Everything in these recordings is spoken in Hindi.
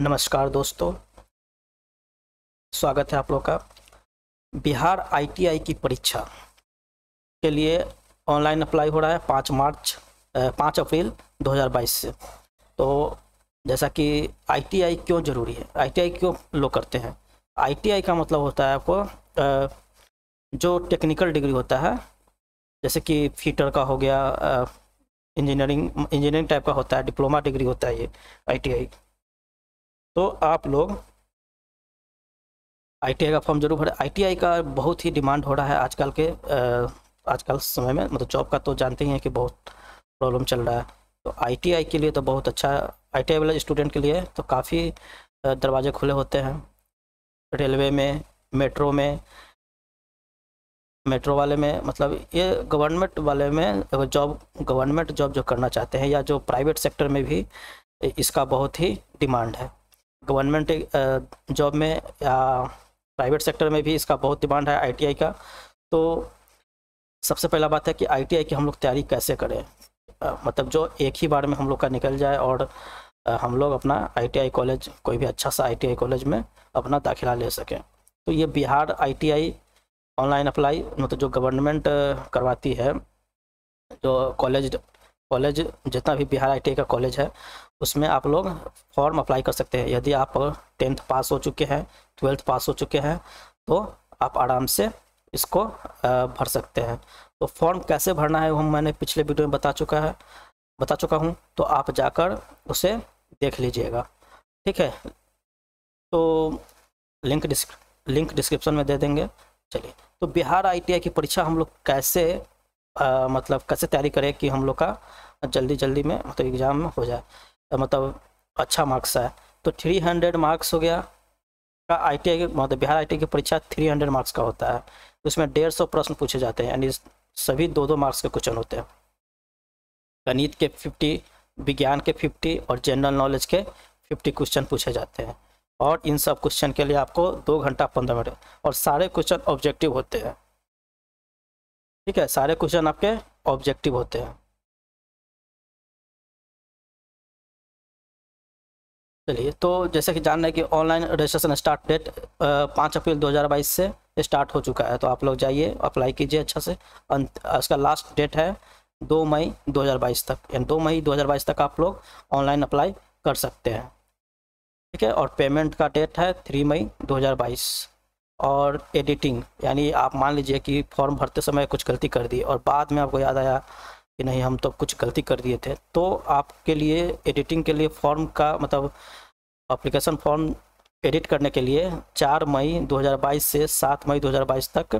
नमस्कार दोस्तों स्वागत है आप लोग का बिहार आईटीआई की परीक्षा के लिए ऑनलाइन अप्लाई हो रहा है पाँच मार्च पाँच अप्रैल 2022 से तो जैसा कि आईटीआई क्यों ज़रूरी है आईटीआई क्यों लोग करते हैं आईटीआई का मतलब होता है आपको जो टेक्निकल डिग्री होता है जैसे कि फीटर का हो गया इंजीनियरिंग इंजीनियरिंग टाइप का होता है डिप्लोमा डिग्री होता है ये आई तो आप लोग आईटीआई का फॉर्म जरूर भरें आईटीआई का बहुत ही डिमांड हो रहा है आजकल के आजकल समय में मतलब जॉब का तो जानते ही हैं कि बहुत प्रॉब्लम चल रहा है तो आईटीआई के लिए तो बहुत अच्छा आईटीआई वाले स्टूडेंट के लिए तो काफ़ी दरवाजे खुले होते हैं रेलवे में मेट्रो में मेट्रो वाले में मतलब ये गवर्नमेंट वाले में अगर जॉब गवर्नमेंट जॉब जो करना चाहते हैं या जो प्राइवेट सेक्टर में भी इसका बहुत ही डिमांड है गवर्नमेंट जॉब में या प्राइवेट सेक्टर में भी इसका बहुत डिमांड है आईटीआई का तो सबसे पहला बात है कि आईटीआई की हम लोग तैयारी कैसे करें मतलब जो एक ही बार में हम लोग का निकल जाए और हम लोग अपना आईटीआई कॉलेज कोई भी अच्छा सा आईटीआई कॉलेज में अपना दाखिला ले सकें तो ये बिहार आईटीआई ऑनलाइन अप्लाई मतलब जो गवर्नमेंट करवाती है जो कॉलेज कॉलेज जितना भी बिहार आई का कॉलेज है उसमें आप लोग फॉर्म अप्लाई कर सकते हैं यदि आप टेंथ पास हो चुके हैं ट्वेल्थ पास हो चुके हैं तो आप आराम से इसको भर सकते हैं तो फॉर्म कैसे भरना है वो मैंने पिछले वीडियो में बता चुका है बता चुका हूँ तो आप जाकर उसे देख लीजिएगा ठीक है तो लिंक डिस्क लिंक डिस्क्रिप्शन में दे देंगे चलिए तो बिहार आईटीआई की परीक्षा हम लोग कैसे आ, मतलब कैसे तैयारी करें कि हम लोग का जल्दी जल्दी में मतलब एग्ज़ाम हो जाए तो मतलब अच्छा मार्क्स है तो थ्री हंड्रेड मार्क्स हो गया का आई टी मतलब बिहार आई की परीक्षा थ्री हंड्रेड मार्क्स का होता है उसमें डेढ़ सौ प्रश्न पूछे जाते हैं यानी सभी दो दो मार्क्स के क्वेश्चन होते हैं गणित के फिफ्टी विज्ञान के फिफ्टी और जनरल नॉलेज के फिफ्टी क्वेश्चन पूछे जाते हैं और इन सब क्वेश्चन के लिए आपको दो घंटा पंद्रह मिनट और सारे क्वेश्चन ऑब्जेक्टिव होते हैं ठीक है सारे क्वेश्चन आपके ऑब्जेक्टिव होते हैं चलिए तो जैसे कि जान रहे कि ऑनलाइन रजिस्ट्रेशन स्टार्ट डेट पाँच अप्रैल 2022 से स्टार्ट हो चुका है तो आप लोग जाइए अप्लाई कीजिए अच्छा से अं, इसका लास्ट डेट है दो मई 2022 तक यानी दो मई 2022 तक आप लोग ऑनलाइन अप्लाई कर सकते हैं ठीक है और पेमेंट का डेट है थ्री मई 2022 और एडिटिंग यानी आप मान लीजिए कि फॉर्म भरते समय कुछ गलती कर दी और बाद में आपको याद आया कि नहीं हम तो कुछ गलती कर दिए थे तो आपके लिए एडिटिंग के लिए फॉर्म का मतलब अप्लीकेशन फॉर्म एडिट करने के लिए 4 मई 2022 से 7 मई 2022 तक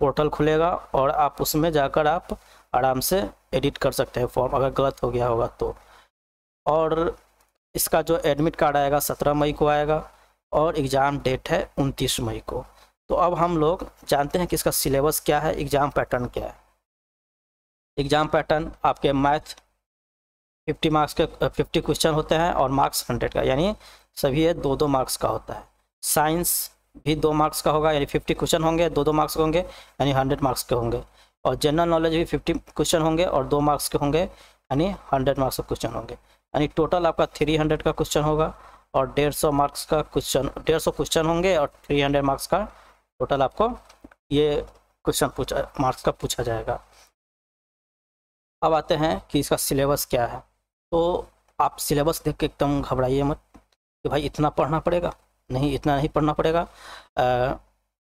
पोर्टल खुलेगा और आप उसमें जाकर आप आराम से एडिट कर सकते हैं फॉर्म अगर गलत हो गया होगा तो और इसका जो एडमिट कार्ड आएगा 17 मई को आएगा और एग्ज़ाम डेट है 29 मई को तो अब हम लोग जानते हैं कि इसका सिलेबस क्या है एग्ज़ाम पैटर्न क्या है एग्जाम पैटर्न आपके मैथ 50 मार्क्स के 50 क्वेश्चन होते हैं और मार्क्स 100 का यानी सभी है दो दो मार्क्स का होता है साइंस भी दो मार्क्स का होगा यानी 50 क्वेश्चन होंगे दो दो मार्क्स के होंगे यानी 100 मार्क्स के होंगे और जनरल नॉलेज भी 50 क्वेश्चन होंगे और दो मार्क्स के होंगे यानी 100 मार्क्स के क्वेश्चन होंगे यानी टोटल आपका 300 का क्वेश्चन होगा और सौ मार्क्स का क्वेश्चन सौ क्वेश्चन होंगे और हंड्रेड मार्क्स का टोटल आपको ये क्वेश्चन पूछा मार्क्स का पूछा जाएगा अब आते हैं कि इसका सिलेबस क्या है तो आप सिलेबस देख के एकदम घबराइए मत कि भाई इतना पढ़ना पड़ेगा नहीं इतना नहीं पढ़ना पड़ेगा आ,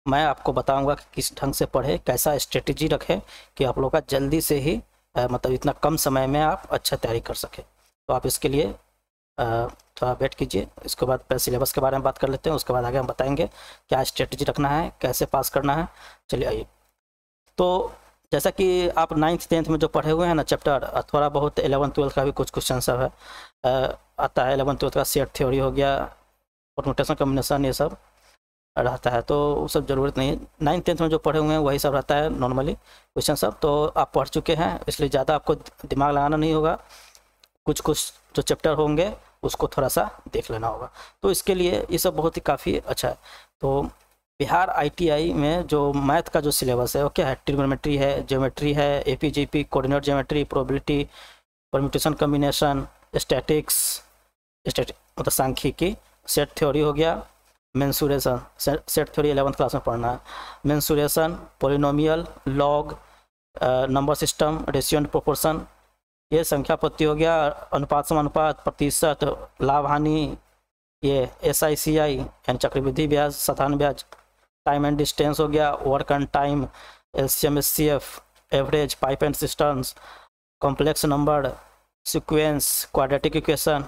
मैं आपको बताऊंगा कि किस ढंग से पढ़े कैसा स्ट्रेटजी रखें कि आप लोग का जल्दी से ही आ, मतलब इतना कम समय में आप अच्छा तैयारी कर सकें तो आप इसके लिए थोड़ा वेट कीजिए इसके बाद पहले सिलेबस के बारे में बात कर लेते हैं उसके बाद आगे हम बताएंगे क्या स्ट्रेटजी रखना है कैसे पास करना है चलिए आइए तो जैसा कि आप नाइन्थ टेंथ में जो पढ़े हुए हैं ना चैप्टर थोड़ा बहुत एलेवन ट्वेल्थ का भी कुछ क्वेश्चन सब है आता है एलेवन ट्वेल्थ का सेट थ्योरी हो गया और मोटेशन कम्बिनेशन ये सब रहता है तो वो सब ज़रूरत नहीं है नाइन्थ टेंथ में जो पढ़े हुए हैं वही सब रहता है नॉर्मली क्वेश्चन सब तो आप पढ़ चुके हैं इसलिए ज़्यादा आपको दिमाग लगाना नहीं होगा कुछ कुछ जो चैप्टर होंगे उसको थोड़ा सा देख लेना होगा तो इसके लिए ये सब बहुत ही काफ़ी अच्छा है तो बिहार आईटीआई में जो मैथ का जो सिलेबस है वो क्या है ट्रिग्नोमेट्री है ज्योमेट्री है A P G P coordinate geometry probability permutation combination statics मतलब सांख्यिकी सेट थ्योरी हो गया mensuration set theory eleventh class में पढ़ना है mensuration polynomial log number system ratio proportion ये संख्या पत्ति हो गया अनुपात समानुपात प्रतिशत लाभ हानि ये एस आई सी आई यानी चक्रवृद्धि ब्याज साधारण ब्याज टाइम एंड डिस्टेंस हो गया work and time M S C F average pipe and systems complex number sequence quadratic equation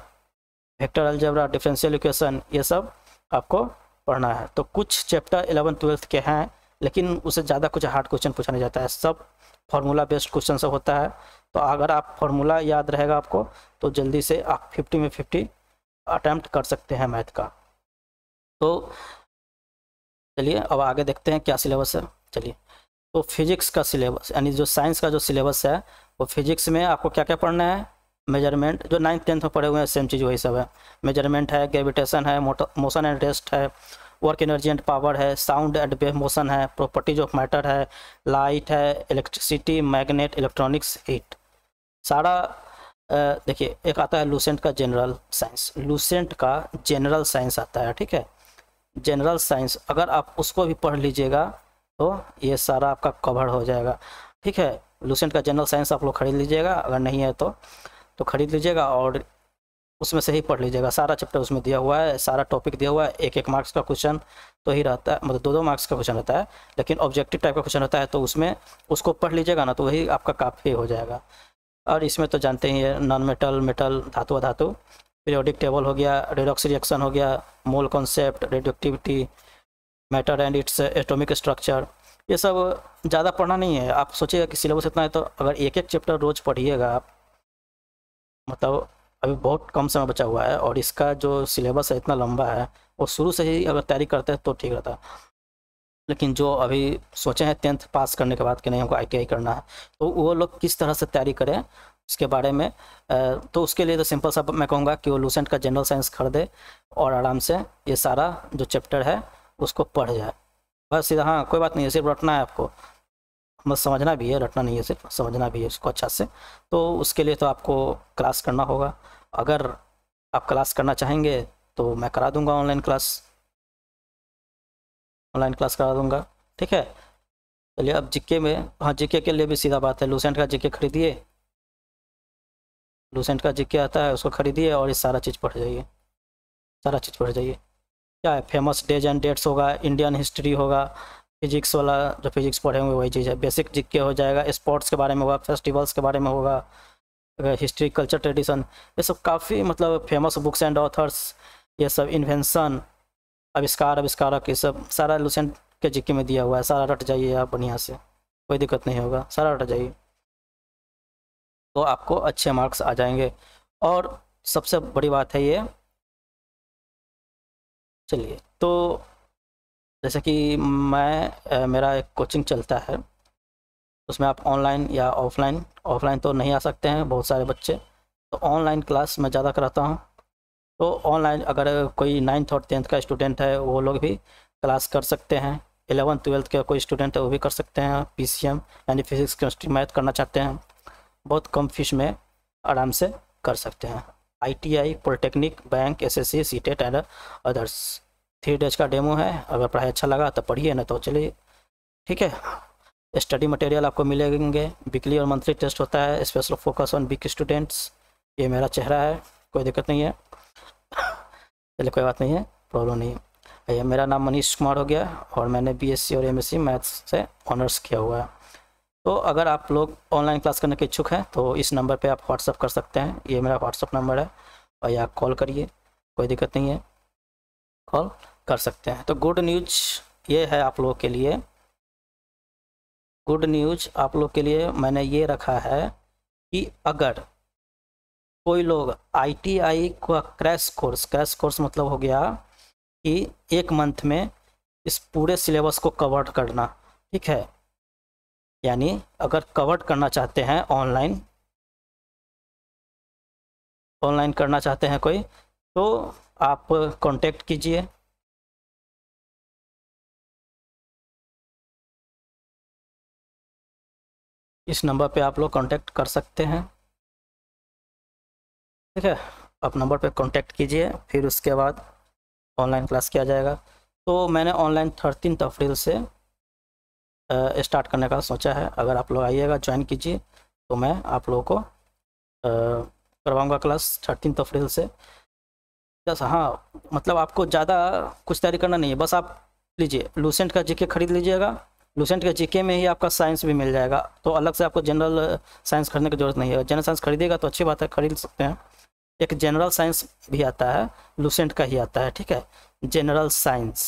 vector algebra differential equation ये सब आपको पढ़ना है तो कुछ चैप्टर एलेवन ट्वेल्थ के हैं लेकिन उसे ज़्यादा कुछ हार्ड क्वेश्चन पूछा नहीं जाता है सब फार्मूला बेस्ड क्वेश्चन सब होता है तो अगर आप फार्मूला याद रहेगा आपको तो जल्दी से आप फिफ्टी में फिफ्टी अटैम्प्ट कर सकते हैं मैथ का तो चलिए अब आगे देखते हैं क्या सिलेबस है चलिए तो फिजिक्स का सिलेबस यानी जो साइंस का जो सिलेबस है वो फिजिक्स में आपको क्या क्या पढ़ना है मेजरमेंट जो नाइन्थ टेंथ में पढ़े हुए हैं सेम चीज़ वही सब है मेजरमेंट है ग्रेविटेशन है मोशन एंड रेस्ट है वर्क एनर्जी एंड पावर है साउंड एंड वेव मोशन है प्रॉपर्टीज ऑफ मैटर है लाइट है इलेक्ट्रिसिटी मैग्नेट इलेक्ट्रॉनिक्स हीट सारा देखिए एक आता है लूसेंट का जनरल साइंस लूसेंट का जनरल साइंस आता है ठीक है जनरल साइंस अगर आप उसको भी पढ़ लीजिएगा तो ये सारा आपका कवर हो जाएगा ठीक है लूसेंट का जनरल साइंस आप लोग खरीद लीजिएगा अगर नहीं है तो तो खरीद लीजिएगा और उसमें से ही पढ़ लीजिएगा सारा चैप्टर उसमें दिया हुआ है सारा टॉपिक दिया हुआ है एक एक मार्क्स का क्वेश्चन तो ही रहता है मतलब दो दो मार्क्स का क्वेश्चन रहता है लेकिन ऑब्जेक्टिव टाइप का क्वेश्चन रहता है तो उसमें उसको पढ़ लीजिएगा ना तो वही आपका काफ़ी हो जाएगा और इसमें तो जानते ही है नॉन मेटल मेटल धातु धातु पीरियोडिक टेबल हो गया रेडॉक्स रिएक्शन हो गया mole concept radioactivity matter and its atomic structure ये सब ज़्यादा पढ़ना नहीं है आप सोचिएगा कि सिलेबस इतना है तो अगर एक एक चैप्टर रोज़ पढ़िएगा आप मतलब अभी बहुत कम समय बचा हुआ है और इसका जो सिलेबस है इतना लंबा है और शुरू से ही अगर तैयारी करते हैं तो ठीक रहता लेकिन जो अभी सोचे हैं टेंथ पास करने के बाद कि नहीं हमको आई करना है तो वो लोग किस तरह से तैयारी करें इसके बारे में तो उसके लिए तो सिंपल सा मैं कहूँगा कि वो लूसेंट का जनरल साइंस खरीदे और आराम से ये सारा जो चैप्टर है उसको पढ़ जाए बस सीधा हाँ कोई बात नहीं है सिर्फ रटना है आपको बस समझना भी है रटना नहीं है सिर्फ समझना भी है उसको अच्छा से तो उसके लिए तो आपको क्लास करना होगा अगर आप क्लास करना चाहेंगे तो मैं करा दूंगा ऑनलाइन क्लास ऑनलाइन क्लास करा दूंगा ठीक है चलिए अब जिक्के में हाँ जिक्के के लिए भी सीधा बात है लूसेंट का जिक्के खरीदिए लूसेंट का जिक्के आता है उसको खरीदिए और ये सारा चीज़ पढ़ जाइए सारा चीज़ पढ़ जाइए क्या है फेमस डेज एंड डेट्स होगा इंडियन हिस्ट्री होगा फिजिक्स वाला जो फिजिक्स पढ़े हुए वही चीज़ है बेसिक जिक्के हो जाएगा स्पोर्ट्स के बारे में होगा फेस्टिवल्स के बारे में होगा हिस्ट्री कल्चर ट्रेडिशन ये सब काफ़ी मतलब फेमस बुक्स एंड ऑथर्स ये सब इन्वेंशन आविष्कार आविष्कारक ये सब सारा लुसेंट के जिक्के में दिया हुआ है सारा रट जाइए आप बढ़िया से कोई दिक्कत नहीं होगा सारा रट जाइए तो आपको अच्छे मार्क्स आ जाएंगे और सबसे बड़ी बात है ये चलिए तो जैसे कि मैं ए, मेरा एक कोचिंग चलता है उसमें आप ऑनलाइन या ऑफलाइन ऑफलाइन तो नहीं आ सकते हैं बहुत सारे बच्चे तो ऑनलाइन क्लास मैं ज़्यादा कराता हूँ तो ऑनलाइन अगर कोई नाइन्थ और टेंथ का स्टूडेंट है वो लोग भी क्लास कर सकते हैं एलेवन ट्वेल्थ का कोई स्टूडेंट है वो भी कर सकते हैं पीसीएम यानी फिजिक्स केमिस्ट्री मैथ करना चाहते हैं बहुत कम फीस में आराम से कर सकते हैं ITI polytechnic bank SSC CTET and others three days का डेमो है अगर पढ़ाई अच्छा लगा तो पढ़िए ना तो चलिए ठीक है स्टडी मटेरियल आपको मिलेंगे वीकली और मंथली टेस्ट होता है special focus on big students ये मेरा चेहरा है कोई दिक्कत नहीं है चलिए कोई बात नहीं है प्रॉब्लम नहीं है मेरा नाम मनीष कुमार हो गया और मैंने बीएससी और एमएससी मैथ्स से ऑनर्स किया हुआ है तो अगर आप लोग ऑनलाइन क्लास करने के इच्छुक हैं तो इस नंबर पे आप व्हाट्सअप कर सकते हैं ये मेरा व्हाट्सअप नंबर है और या कॉल करिए कोई दिक्कत नहीं है कॉल कर सकते हैं तो गुड न्यूज ये है आप लोगों के लिए गुड न्यूज आप लोग के लिए मैंने ये रखा है कि अगर कोई लोग आईटीआई का क्रैश कोर्स क्रैश कोर्स मतलब हो गया कि एक मंथ में इस पूरे सिलेबस को कवर करना ठीक है यानी अगर कवर्ड करना चाहते हैं ऑनलाइन ऑनलाइन करना चाहते हैं कोई तो आप कांटेक्ट कीजिए इस नंबर पे आप लोग कांटेक्ट कर सकते हैं ठीक है आप नंबर पे कांटेक्ट कीजिए फिर उसके बाद ऑनलाइन क्लास किया जाएगा तो मैंने ऑनलाइन थर्टीन अप्रैल से स्टार्ट करने का सोचा है अगर आप लोग आइएगा ज्वाइन कीजिए तो मैं आप लोगों को करवाऊँगा क्लास थर्टीन अप्रैल से बस हाँ मतलब आपको ज़्यादा कुछ तैयारी करना नहीं है बस आप लीजिए लूसेंट का जीके खरीद लीजिएगा लूसेंट के जीके में ही आपका साइंस भी मिल जाएगा तो अलग से आपको जनरल साइंस खरीदने की जरूरत नहीं है जनरल साइंस खरीदेगा तो अच्छी बात है खरीद सकते हैं एक जनरल साइंस भी आता है लूसेंट का ही आता है ठीक है जनरल साइंस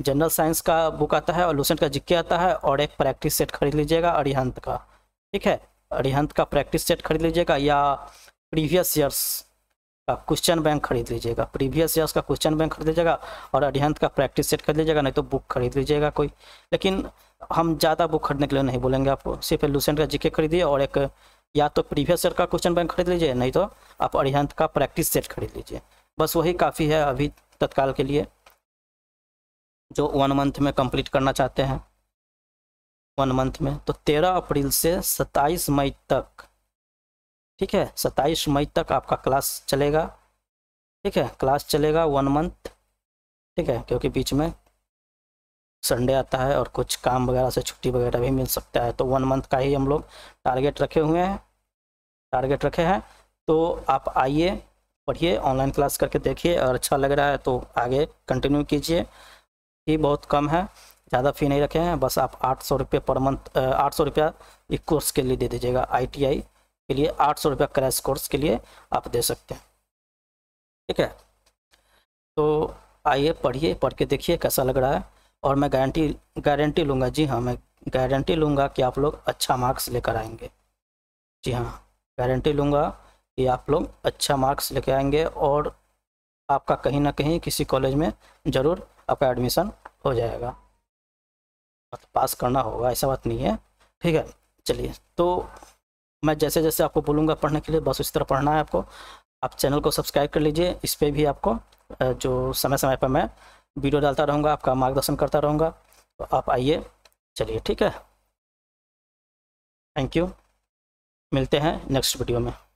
जनरल साइंस का बुक आता है और लूसेंट का जिक्के आता है और एक प्रैक्टिस सेट खरीद लीजिएगा अरिहंत का ठीक है अरिहंत का प्रैक्टिस सेट खरीद लीजिएगा या प्रीवियस ईयर्स का क्वेश्चन बैंक खरीद लीजिएगा प्रीवियस ईयर्स का क्वेश्चन बैंक खरीद लीजिएगा और अरिहंत का प्रैक्टिस सेट खरीद लीजिएगा नहीं तो बुक खरीद लीजिएगा कोई लेकिन हम ज़्यादा बुक खरीदने के लिए नहीं बोलेंगे आपको सिर्फ लूसेंट का जिक्के खरीदिए और एक या तो प्रीवियस ईयर का क्वेश्चन बैंक खरीद लीजिए नहीं तो आप अरिहंत का प्रैक्टिस सेट खरीद लीजिए बस वही काफ़ी है अभी तत्काल के लिए जो वन मंथ में कंप्लीट करना चाहते हैं वन मंथ में तो तेरह अप्रैल से सत्ताईस मई तक ठीक है सत्ताईस मई तक आपका क्लास चलेगा ठीक है क्लास चलेगा वन मंथ ठीक है क्योंकि बीच में संडे आता है और कुछ काम वगैरह से छुट्टी वगैरह भी मिल सकता है तो वन मंथ का ही हम लोग टारगेट रखे हुए हैं टारगेट रखे हैं तो आप आइए पढ़िए ऑनलाइन क्लास करके देखिए और अच्छा लग रहा है तो आगे कंटिन्यू कीजिए ही बहुत कम है ज़्यादा फ़ी नहीं रखे हैं बस आप आठ सौ रुपये पर मंथ आठ सौ रुपया एक कोर्स के लिए दे दीजिएगा आई के लिए आठ सौ रुपया क्रैश कोर्स के लिए आप दे सकते हैं ठीक है तो आइए पढ़िए पढ़ के देखिए कैसा लग रहा है और मैं गारंटी गारंटी लूँगा जी हाँ मैं गारंटी लूँगा कि आप लोग अच्छा मार्क्स लेकर आएंगे जी हाँ गारंटी लूँगा कि आप लोग अच्छा मार्क्स लेकर आएंगे और आपका कहीं ना कहीं किसी कॉलेज में ज़रूर आपका एडमिशन हो जाएगा पास करना होगा ऐसा बात नहीं है ठीक है चलिए तो मैं जैसे जैसे आपको बोलूँगा पढ़ने के लिए बस उसी तरह पढ़ना है आपको आप चैनल को सब्सक्राइब कर लीजिए इस पर भी आपको जो समय समय पर मैं वीडियो डालता रहूँगा आपका मार्गदर्शन करता रहूँगा तो आप आइए चलिए ठीक है थैंक यू मिलते हैं नेक्स्ट वीडियो में